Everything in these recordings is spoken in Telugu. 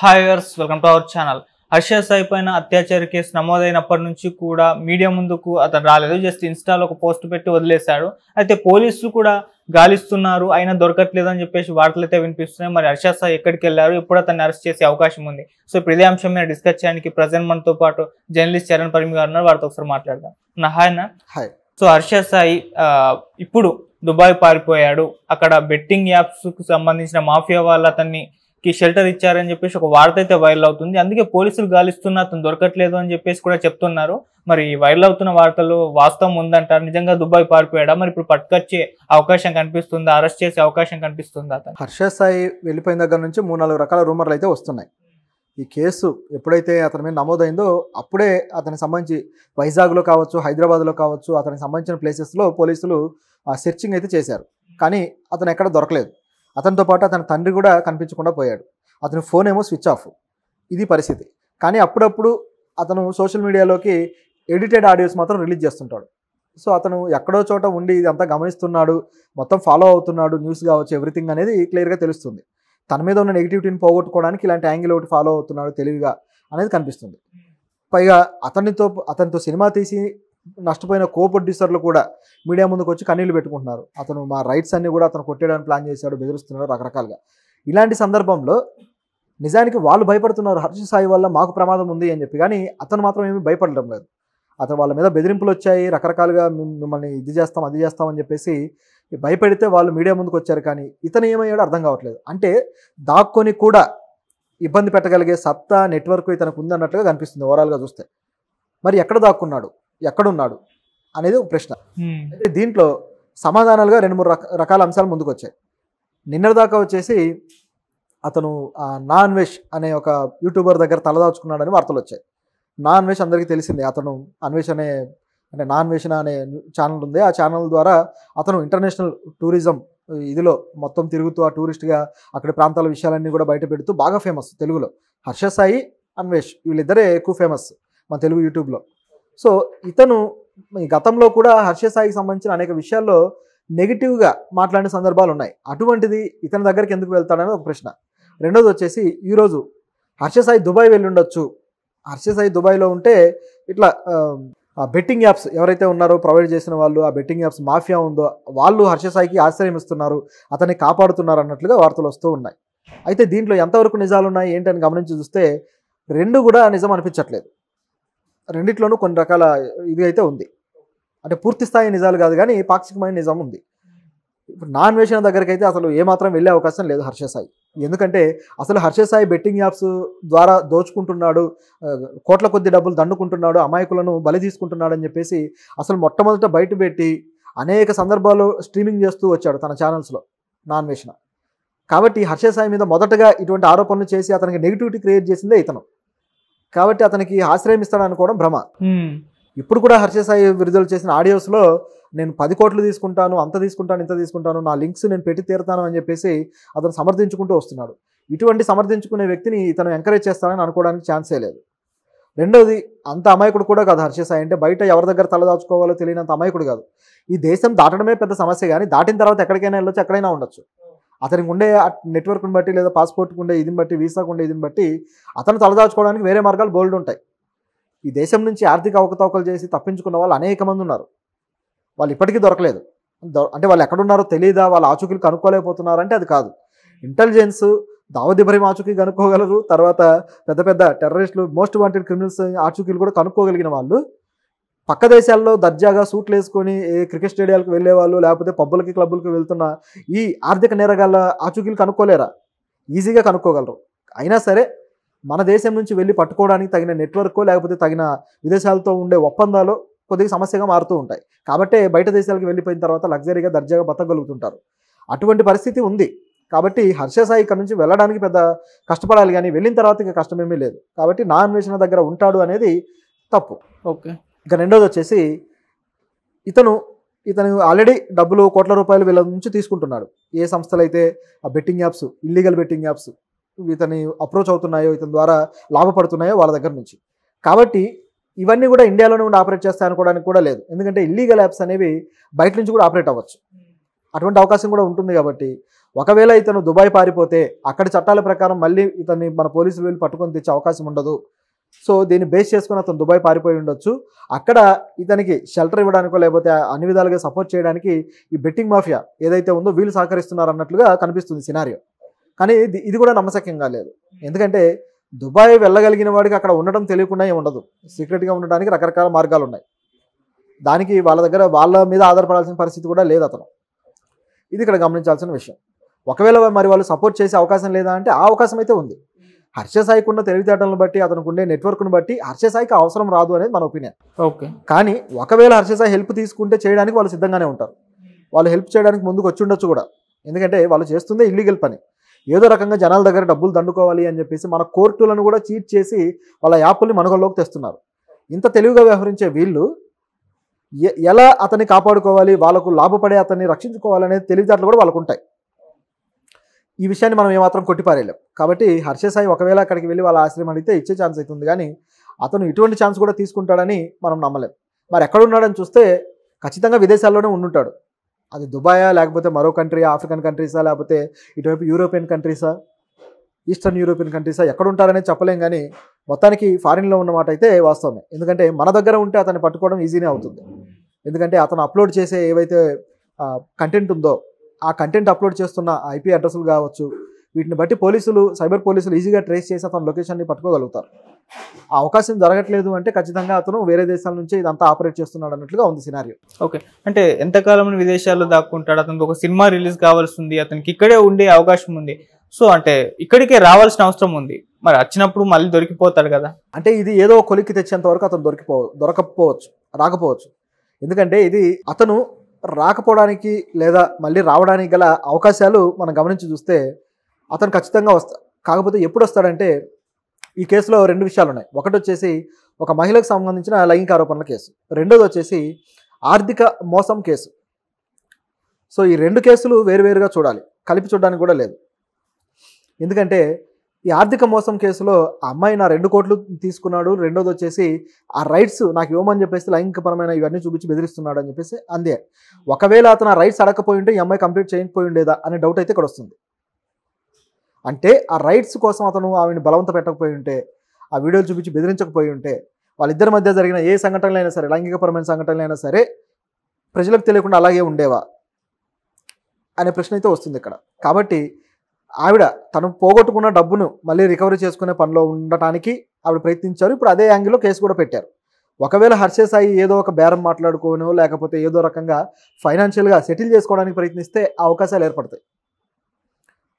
hi viewers welcome to our channel Harsha Sai పైన అత్యాచార కేసు నమోదైనప్పటి నుంచి కూడా మీడియా ముందుకు అతను రాలేదు జస్ట్ ఇన్స్టాలో ఒక పోస్ట్ పెట్టి వదిలేశాడు అయితే పోలీసులు కూడా గాలిస్తున్నారు అయినా దొరకట్లేదు అని చెప్పేసి వార్తలు అయితే వినిపిస్తున్నాయి మరి హర్షా సాయి ఎక్కడికి వెళ్ళారు ఇప్పుడు అతన్ని అరెస్ట్ చేసే అవకాశం ఉంది సో ఇప్పుడు ఇదే అంశం మీద డిస్కస్ చేయడానికి ప్రజెంట్ మనతో పాటు జర్నలిస్ట్ చరణ్ పరిమి గారు ఉన్నారు వారితో ఒకసారి మాట్లాడదాం నా హాయ్ నా హాయ్ సో హర్ష సాయి ఇప్పుడు దుబాయ్ పారిపోయాడు అక్కడ బెట్టింగ్ యాప్స్కు సంబంధించిన మాఫియా వాళ్ళు అతన్ని ఈ షెల్టర్ ఇచ్చారని చెప్పేసి ఒక వార్త అయితే వైరల్ అవుతుంది అందుకే పోలీసులు గాలిస్తున్నా అతను దొరకట్లేదు అని చెప్పేసి కూడా చెప్తున్నారు మరి వైరల్ అవుతున్న వార్తలు వాస్తవం ఉందంటారు నిజంగా దుబాయ్ పారిపోయాడా మరి ఇప్పుడు పట్టుకొచ్చే అవకాశం కనిపిస్తుందా అరెస్ట్ చేసే అవకాశం కనిపిస్తుందా అతను హర్ష స్థాయి వెళ్ళిపోయిన దగ్గర నుంచి మూడు నాలుగు రకాల రూమర్లు అయితే వస్తున్నాయి ఈ కేసు ఎప్పుడైతే అతని మీద నమోదైందో అప్పుడే అతనికి సంబంధించి వైజాగ్లో కావచ్చు హైదరాబాద్లో కావచ్చు అతనికి సంబంధించిన ప్లేసెస్లో పోలీసులు సెర్చింగ్ అయితే చేశారు కానీ అతను ఎక్కడ దొరకలేదు అతనితో పాటు అతని తండ్రి కూడా కనిపించకుండా పోయాడు అతని ఫోన్ ఏమో స్విచ్ ఆఫ్ ఇది పరిస్థితి కానీ అప్పుడప్పుడు అతను సోషల్ మీడియాలోకి ఎడిటెడ్ ఆడియోస్ మాత్రం రిలీజ్ చేస్తుంటాడు సో అతను ఎక్కడో చోట ఉండి ఇదంతా గమనిస్తున్నాడు మొత్తం ఫాలో అవుతున్నాడు న్యూస్ కావచ్చు ఎవ్రీథింగ్ అనేది క్లియర్గా తెలుస్తుంది తన మీద ఉన్న నెగిటివిటీని పోగొట్టుకోవడానికి ఇలాంటి యాంగిల్ ఒకటి ఫాలో అవుతున్నాడు తెలివిగా అనేది కనిపిస్తుంది పైగా అతనితో అతనితో సినిమా తీసి నష్టపోయిన కో ప్రొడ్యూసర్లు కూడా మీడియా ముందుకు వచ్చి కన్నీళ్లు పెట్టుకుంటున్నారు అతను మా రైట్స్ అన్ని కూడా అతను కొట్టేయడానికి ప్లాన్ చేశాడు బెదిరిస్తున్నాడు రకరకాలుగా ఇలాంటి సందర్భంలో నిజానికి వాళ్ళు భయపడుతున్నారు హర్ష సాయి వల్ల మాకు ప్రమాదం ఉంది అని చెప్పి కానీ అతను మాత్రం ఏమీ భయపడడం లేదు అతను వాళ్ళ మీద బెదిరింపులు వచ్చాయి రకరకాలుగా మిమ్మల్ని ఇది చేస్తాం అది చేస్తామని చెప్పేసి భయపెడితే వాళ్ళు మీడియా ముందుకు వచ్చారు కానీ ఇతను ఏమయ్యాడు అర్థం కావట్లేదు అంటే దాక్కొని కూడా ఇబ్బంది పెట్టగలిగే సత్తా నెట్వర్క్ ఇతనికి ఉందన్నట్టుగా కనిపిస్తుంది ఓవరాల్గా చూస్తే మరి ఎక్కడ దాక్కున్నాడు ఎక్కడున్నాడు అనేది ఒక ప్రశ్న అయితే దీంట్లో సమాధానాలుగా రెండు మూడు రకాల అంశాలు ముందుకు వచ్చాయి నిన్నటిదాకా వచ్చేసి అతను నాన్ వెజ్ అనే ఒక యూట్యూబర్ దగ్గర తలదాచుకున్నాడని వార్తలు వచ్చాయి నాన్ వెజ్ అందరికీ తెలిసిందే అతను అన్వేష్ అనే అంటే నాన్ వెజ్ అనే ఛానల్ ఉంది ఆ ఛానల్ ద్వారా అతను ఇంటర్నేషనల్ టూరిజం ఇదిలో మొత్తం తిరుగుతూ ఆ టూరిస్ట్గా అక్కడ ప్రాంతాల విషయాలన్నీ కూడా బయట పెడుతూ బాగా ఫేమస్ తెలుగులో హర్ష సాయి అన్వేష్ వీళ్ళిద్దరే ఎక్కువ ఫేమస్ మన తెలుగు యూట్యూబ్లో సో ఇతను గతంలో కూడా హర్ష సాయికి సంబంధించిన అనేక విషయాల్లో నెగిటివ్గా మాట్లాడిన సందర్భాలు ఉన్నాయి అటువంటిది ఇతని దగ్గరికి ఎందుకు వెళ్తాడనేది ఒక ప్రశ్న రెండోది వచ్చేసి ఈరోజు హర్ష సాయి దుబాయ్ వెళ్ళి ఉండొచ్చు హర్ష సాయి దుబాయ్లో ఉంటే ఇట్లా ఆ బెట్టింగ్ యాప్స్ ఎవరైతే ఉన్నారో ప్రొవైడ్ చేసిన వాళ్ళు ఆ బెట్టింగ్ యాప్స్ మాఫియా ఉందో వాళ్ళు హర్షసాయికి ఆశ్రయం ఇస్తున్నారు అతన్ని కాపాడుతున్నారు అన్నట్లుగా వార్తలు వస్తూ ఉన్నాయి అయితే దీంట్లో ఎంతవరకు నిజాలు ఉన్నాయి ఏంటని గమనించి చూస్తే రెండు కూడా నిజం అనిపించట్లేదు రెండిట్లోనూ కొన్ని రకాల ఇది అయితే ఉంది అంటే పూర్తి స్థాయి నిజాలు కాదు కానీ పాక్షికమైన నిజం ఉంది ఇప్పుడు నాన్ వేషణ దగ్గరికి అయితే అసలు ఏమాత్రం వెళ్ళే అవకాశం లేదు హర్షసాయి ఎందుకంటే అసలు హర్షసాయి బెట్టింగ్ యాప్స్ ద్వారా దోచుకుంటున్నాడు కోట్ల కొద్ది డబ్బులు దండుకుంటున్నాడు అమాయకులను బలి తీసుకుంటున్నాడు అని చెప్పేసి అసలు మొట్టమొదట బయట పెట్టి అనేక సందర్భాలు స్ట్రీమింగ్ చేస్తూ వచ్చాడు తన ఛానల్స్లో నాన్ వేషణ కాబట్టి హర్షసాయి మీద మొదటగా ఇటువంటి ఆరోపణలు చేసి అతనికి నెగిటివిటీ క్రియేట్ చేసిందే ఇతను కాబట్టి అతనికి ఆశ్రయం ఇస్తాడు అనుకోవడం భ్రమ ఇప్పుడు కూడా హర్షసాయి విడుదల చేసిన ఆడియోస్లో నేను పది కోట్లు తీసుకుంటాను అంత తీసుకుంటాను ఇంత తీసుకుంటాను నా లింక్స్ నేను పెట్టి తీరుతాను అని చెప్పేసి అతను సమర్థించుకుంటూ వస్తున్నాడు ఇటువంటి సమర్థించుకునే వ్యక్తిని ఇతను ఎంకరేజ్ చేస్తానని అనుకోవడానికి ఛాన్సే లేదు రెండోది అంత అమాయకుడు కూడా కాదు హర్షసాయి అంటే బయట ఎవరి దగ్గర తలదాచుకోవాలో తెలియనంత అమాయకుడు కాదు ఈ దేశం దాటడమే పెద్ద సమస్య కానీ దాటిన తర్వాత ఎక్కడికైనా వెళ్ళొచ్చు ఎక్కడైనా ఉండొచ్చు అతనికి ఉండే నెట్వర్క్ని బట్టి లేదా పాస్పోర్ట్కి ఉండే ఇదిని బట్టి వీసాకు ఉండే ఇదిని బట్టి అతను తలదాచుకోవడానికి వేరే మార్గాలు బోల్డ్ ఉంటాయి ఈ దేశం నుంచి ఆర్థిక అవకతవకలు చేసి తప్పించుకున్న వాళ్ళు అనేక మంది ఉన్నారు వాళ్ళు ఇప్పటికీ దొరకలేదు అంటే వాళ్ళు ఎక్కడున్నారో తెలియదా వాళ్ళ ఆచూకీలు కనుక్కోలేకపోతున్నారు అంటే అది కాదు ఇంటెలిజెన్స్ దావద్ ఆచూకీ కనుక్కోగలరు తర్వాత పెద్ద పెద్ద టెర్రరిస్టులు మోస్ట్ వాంటెడ్ క్రిమినల్స్ ఆచూకీలు కూడా కనుక్కోగలిగిన వాళ్ళు పక్క దేశాల్లో దర్జాగా సూట్లు వేసుకొని ఏ క్రికెట్ స్టేడియాలకు వెళ్ళేవాళ్ళు లేకపోతే పబ్బులకి క్లబ్బులకి వెళ్తున్న ఈ ఆర్థిక నేరగాళ్ళ ఆచూకీలు కనుక్కోలేరా ఈజీగా కనుక్కోగలరు అయినా సరే మన దేశం నుంచి వెళ్ళి పట్టుకోవడానికి తగిన నెట్వర్క్ లేకపోతే తగిన విదేశాలతో ఉండే ఒప్పందాలు కొద్దిగా సమస్యగా మారుతూ ఉంటాయి కాబట్టి బయట దేశాలకు వెళ్ళిపోయిన తర్వాత లగ్జరీగా దర్జాగా బతకగలుగుతుంటారు అటువంటి పరిస్థితి ఉంది కాబట్టి హర్ష సాయి ఇక్కడ నుంచి వెళ్ళడానికి పెద్ద కష్టపడాలి కానీ వెళ్ళిన తర్వాత ఇక కష్టమేమీ లేదు కాబట్టి నా అన్వేషణ దగ్గర ఉంటాడు అనేది తప్పు ఓకే ఇక రెండోది వచ్చేసి ఇతను ఇతను ఆల్రెడీ డబ్బులు కోట్ల రూపాయలు వీళ్ళ నుంచి తీసుకుంటున్నాడు ఏ సంస్థలు అయితే ఆ betting apps illegal betting apps ఇతని అప్రోచ్ అవుతున్నాయో ఇతని ద్వారా లాభపడుతున్నాయో వాళ్ళ దగ్గర నుంచి కాబట్టి ఇవన్నీ కూడా ఇండియాలోనే ఉండి ఆపరేట్ చేస్తాయి అనుకోవడానికి కూడా లేదు ఎందుకంటే ఇల్లీగల్ యాప్స్ అనేవి బయట నుంచి కూడా ఆపరేట్ అవ్వచ్చు అటువంటి అవకాశం కూడా ఉంటుంది కాబట్టి ఒకవేళ ఇతను దుబాయ్ పారిపోతే అక్కడ చట్టాల ప్రకారం మళ్ళీ ఇతన్ని మన పోలీసులు వీళ్ళు పట్టుకొని తెచ్చే అవకాశం ఉండదు సో దీన్ని బేస్ చేసుకుని అతను దుబాయ్ పారిపోయి ఉండొచ్చు అక్కడ ఇతనికి షెల్టర్ ఇవ్వడానికో లేకపోతే అన్ని విధాలుగా సపోర్ట్ చేయడానికి ఈ బెట్టింగ్ మాఫియా ఏదైతే ఉందో వీళ్ళు సహకరిస్తున్నారు అన్నట్లుగా కనిపిస్తుంది సినారియో కానీ ఇది కూడా నమ్మశక్యంగా లేదు ఎందుకంటే దుబాయ్ వెళ్ళగలిగిన వాడికి అక్కడ ఉండడం తెలియకుండా ఏమి ఉండదు సీక్రెట్గా ఉండడానికి రకరకాల మార్గాలు ఉన్నాయి దానికి వాళ్ళ దగ్గర వాళ్ళ మీద ఆధారపడాల్సిన పరిస్థితి కూడా లేదు అతను ఇది ఇక్కడ గమనించాల్సిన విషయం ఒకవేళ మరి వాళ్ళు సపోర్ట్ చేసే అవకాశం లేదా అంటే ఆ అవకాశం అయితే ఉంది హర్షసాయికి ఉన్న తెలివితేటలను బట్టి అతనికి ఉండే నెట్వర్క్ను బట్టి హర్షసాయికి అవసరం రాదు అనేది మన ఒపీనియన్ ఓకే కానీ ఒకవేళ హర్షసాయి హెల్ప్ తీసుకుంటే చేయడానికి వాళ్ళు సిద్ధంగానే ఉంటారు వాళ్ళు హెల్ప్ చేయడానికి ముందుకు వచ్చి ఉండొచ్చు కూడా ఎందుకంటే వాళ్ళు చేస్తుందే ఇల్లీగల్ పని ఏదో రకంగా జనాల దగ్గర డబ్బులు దండుకోవాలి అని చెప్పేసి మన కోర్టులను కూడా చీట్ చేసి వాళ్ళ యాప్ని మనగల్లోకి తెస్తున్నారు ఇంత తెలివిగా వ్యవహరించే వీళ్ళు ఎలా అతన్ని కాపాడుకోవాలి వాళ్ళకు లాభపడే అతన్ని రక్షించుకోవాలనే తెలివితేటలు కూడా వాళ్ళకు ఉంటాయి ఈ విషయాన్ని మనం ఏమాత్రం కొట్టిపారేయలేం కాబట్టి హర్షసాయి ఒకవేళ అక్కడికి వెళ్ళి వాళ్ళ ఆశ్రయం అడిగితే ఇచ్చే ఛాన్స్ అవుతుంది కానీ అతను ఇటువంటి ఛాన్స్ కూడా తీసుకుంటాడని మనం నమ్మలేం మరి ఎక్కడున్నాడని చూస్తే ఖచ్చితంగా విదేశాల్లోనే ఉండుంటాడు అది దుబాయా లేకపోతే మరో కంట్రీ ఆఫ్రికన్ కంట్రీసా లేకపోతే ఇటువైపు యూరోపియన్ కంట్రీసా ఈస్టర్న్ యూరోపియన్ కంట్రీసా ఎక్కడుంటారనే చెప్పలేం కానీ మొత్తానికి ఫారిన్లో ఉన్నమాట అయితే వాస్తవమే ఎందుకంటే మన దగ్గర ఉంటే అతన్ని పట్టుకోవడం ఈజీనే అవుతుంది ఎందుకంటే అతను అప్లోడ్ చేసే ఏవైతే కంటెంట్ ఉందో ఆ కంటెంట్ అప్లోడ్ చేస్తున్న ఐపీ అడ్రస్లు కావచ్చు వీటిని బట్టి పోలీసులు సైబర్ పోలీసులు ఈజీగా ట్రేస్ చేసి అతను లొకేషన్ని పట్టుకోగలుగుతారు ఆ అవకాశం జరగట్లేదు అంటే ఖచ్చితంగా అతను వేరే దేశాల నుంచి ఇదంతా ఆపరేట్ చేస్తున్నాడు అన్నట్లుగా ఉంది సినారియో ఓకే అంటే ఎంతకాలం విదేశాల్లో దాక్కుంటాడు అతనికి ఒక సినిమా రిలీజ్ కావాల్సింది అతనికి ఇక్కడే ఉండే అవకాశం ఉంది సో అంటే ఇక్కడికే రావాల్సిన అవసరం ఉంది మరి వచ్చినప్పుడు మళ్ళీ దొరికిపోతాడు కదా అంటే ఇది ఏదో కొలిక్కి తెచ్చేంత వరకు అతను దొరికిపో దొరకపోవచ్చు రాకపోవచ్చు ఎందుకంటే ఇది అతను రాకపోవడానికి లేదా మళ్ళీ రావడానికి గల అవకాశాలు మనం గమనించి చూస్తే అతను ఖచ్చితంగా వస్తా కాకపోతే ఎప్పుడు వస్తాడంటే ఈ కేసులో రెండు విషయాలు ఉన్నాయి ఒకటి వచ్చేసి ఒక మహిళకు సంబంధించిన లైంగిక ఆరోపణల కేసు రెండోది వచ్చేసి ఆర్థిక మోసం కేసు సో ఈ రెండు కేసులు వేరువేరుగా చూడాలి కలిపి చూడడానికి కూడా లేదు ఎందుకంటే ఈ ఆర్థిక మోసం కేసులో ఆ అమ్మాయి నా రెండు కోట్లు తీసుకున్నాడు రెండోది వచ్చేసి ఆ రైట్స్ నాకు ఇవ్వమని చెప్పేసి లైంగికపరమైన ఇవన్నీ చూపించి బెదిరిస్తున్నాడు అని చెప్పేసి అందే ఒకవేళ అతను ఆ రైట్స్ అడగపోయి ఉంటే ఈ అమ్మాయి కంప్లీట్ చేయకపోయి ఉండేదా అనే డౌట్ అయితే ఇక్కడ వస్తుంది అంటే ఆ రైట్స్ కోసం అతను ఆమెను బలవంత పెట్టకపోయి ఉంటే ఆ వీడియోలు చూపించి బెదిరించకపోయి ఉంటే వాళ్ళిద్దరి మధ్య జరిగిన ఏ సంఘటనలు అయినా సరే లైంగికపరమైన సంఘటనలు అయినా సరే ప్రజలకు తెలియకుండా అలాగే ఉండేవా అనే ప్రశ్న అయితే వస్తుంది ఇక్కడ కాబట్టి ఆవిడ తను పోగొట్టుకున్న డబ్బును మళ్ళీ రికవరీ చేసుకునే పనిలో ఉండటానికి ఆవిడ ప్రయత్నించారు ఇప్పుడు అదే యాంగిల్లో కేసు కూడా పెట్టారు ఒకవేళ హర్షే సాయి ఏదో ఒక బేరం మాట్లాడుకోనో లేకపోతే ఏదో రకంగా ఫైనాన్షియల్గా సెటిల్ చేసుకోవడానికి ప్రయత్నిస్తే అవకాశాలు ఏర్పడతాయి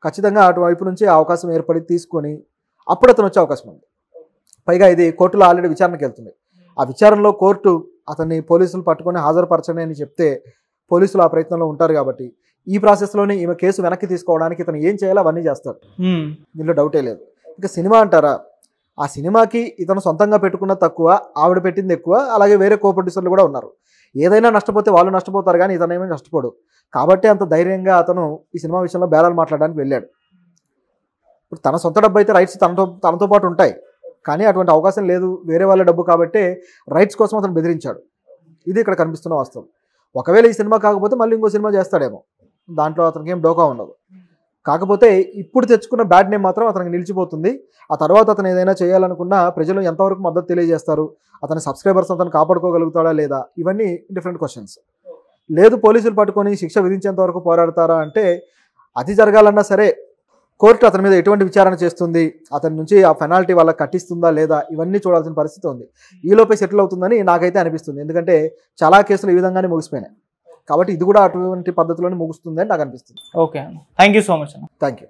ఖచ్చితంగా అటువైపు నుంచి ఆ అవకాశం ఏర్పడి తీసుకొని అప్పుడు అతను వచ్చే అవకాశం ఉంది పైగా ఇది కోర్టులో ఆల్రెడీ విచారణకు వెళ్తుంది ఆ విచారణలో కోర్టు అతన్ని పోలీసులు పట్టుకొని హాజరుపరచని అని చెప్తే పోలీసులు ఆ ప్రయత్నంలో ఉంటారు కాబట్టి ఈ ప్రాసెస్లోనే ఈమె కేసు వెనక్కి తీసుకోవడానికి ఇతను ఏం చేయాలో అవన్నీ చేస్తాడు దీనిలో డౌటే లేదు ఇంకా సినిమా అంటారా ఆ సినిమాకి ఇతను సొంతంగా పెట్టుకున్న తక్కువ ఆవిడ పెట్టింది ఎక్కువ అలాగే వేరే కో ప్రొడ్యూసర్లు కూడా ఉన్నారు ఏదైనా నష్టపోతే వాళ్ళు నష్టపోతారు కానీ ఇతను ఏమైనా నష్టపోడు కాబట్టి అంత ధైర్యంగా అతను ఈ సినిమా విషయంలో బేరాలు మాట్లాడడానికి వెళ్ళాడు ఇప్పుడు తన సొంత డబ్బు అయితే రైట్స్ తనతో తనతో పాటు ఉంటాయి కానీ అటువంటి అవకాశం లేదు వేరే వాళ్ళ డబ్బు కాబట్టి రైట్స్ కోసం అతను బెదిరించాడు ఇది ఇక్కడ కనిపిస్తున్న వాస్తవం ఒకవేళ ఈ సినిమా కాకపోతే మళ్ళీ ఇంకో సినిమా చేస్తాడేమో దాంట్లో అతనికి ఏం డోకా ఉండదు కాకపోతే ఇప్పుడు తెచ్చుకున్న బ్యాడ్ నేమ్ మాత్రం అతనికి నిలిచిపోతుంది ఆ తర్వాత అతను ఏదైనా చేయాలనుకున్నా ప్రజలు ఎంతవరకు మద్దతు తెలియజేస్తారు అతని సబ్స్క్రైబర్స్ అతను కాపాడుకోగలుగుతాడా లేదా ఇవన్నీ డిఫరెంట్ క్వశ్చన్స్ లేదు పోలీసులు పట్టుకొని శిక్ష విధించేంత వరకు పోరాడతారా అంటే అది జరగాలన్నా సరే కోర్టు అతని మీద ఎటువంటి విచారణ చేస్తుంది అతని నుంచి ఆ పెనాల్టీ వాళ్ళకి కట్టిస్తుందా లేదా ఇవన్నీ చూడాల్సిన పరిస్థితి ఉంది ఈలోపే సెటిల్ అవుతుందని నాకైతే అనిపిస్తుంది ఎందుకంటే చాలా కేసులు ఈ విధంగానే ముగిసిపోయినాయి కాబట్టి ఇది కూడా అటువంటి పద్ధతిలోనే ముగుస్తుంది అని నాకు అనిపిస్తుంది okay thank so much thank you